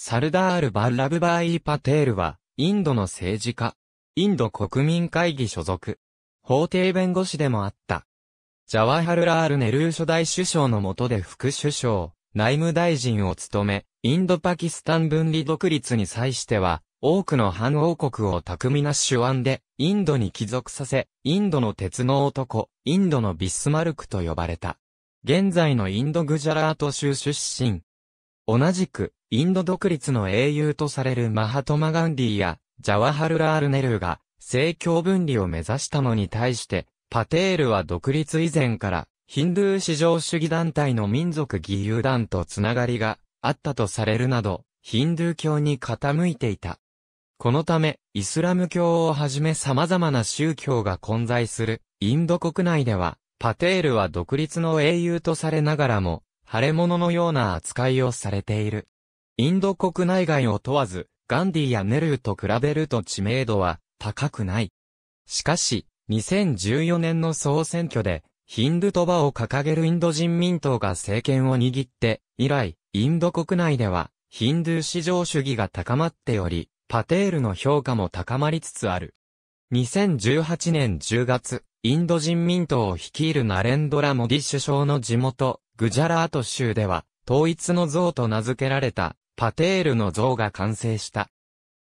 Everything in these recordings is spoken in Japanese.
サルダール・バッラブバーイ・パテールは、インドの政治家、インド国民会議所属、法廷弁護士でもあった。ジャワハルラール・ネルー初代首相の下で副首相、内務大臣を務め、インド・パキスタン分離独立に際しては、多くの反王国を巧みな手腕で、インドに帰属させ、インドの鉄の男、インドのビスマルクと呼ばれた。現在のインド・グジャラート州出身。同じく、インド独立の英雄とされるマハトマガンディやジャワハルラール・ネルーが政教分離を目指したのに対して、パテールは独立以前からヒンドゥー至上主義団体の民族義勇団とつながりがあったとされるなど、ヒンドゥー教に傾いていた。このため、イスラム教をはじめ様々な宗教が混在するインド国内では、パテールは独立の英雄とされながらも、腫れ物のような扱いをされている。インド国内外を問わず、ガンディやネルーと比べると知名度は高くない。しかし、2014年の総選挙で、ヒンドゥトバを掲げるインド人民党が政権を握って、以来、インド国内では、ヒンドゥー至上主義が高まっており、パテールの評価も高まりつつある。2018年10月、インド人民党を率いるナレンドラ・モディ首相の地元、グジャラート州では、統一の像と名付けられた、パテールの像が完成した。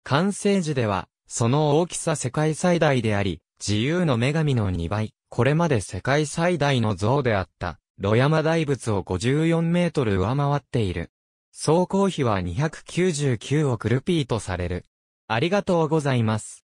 完成時では、その大きさ世界最大であり、自由の女神の2倍、これまで世界最大の像であった、ロヤマ大仏を54メートル上回っている。総工費は299億ルピーとされる。ありがとうございます。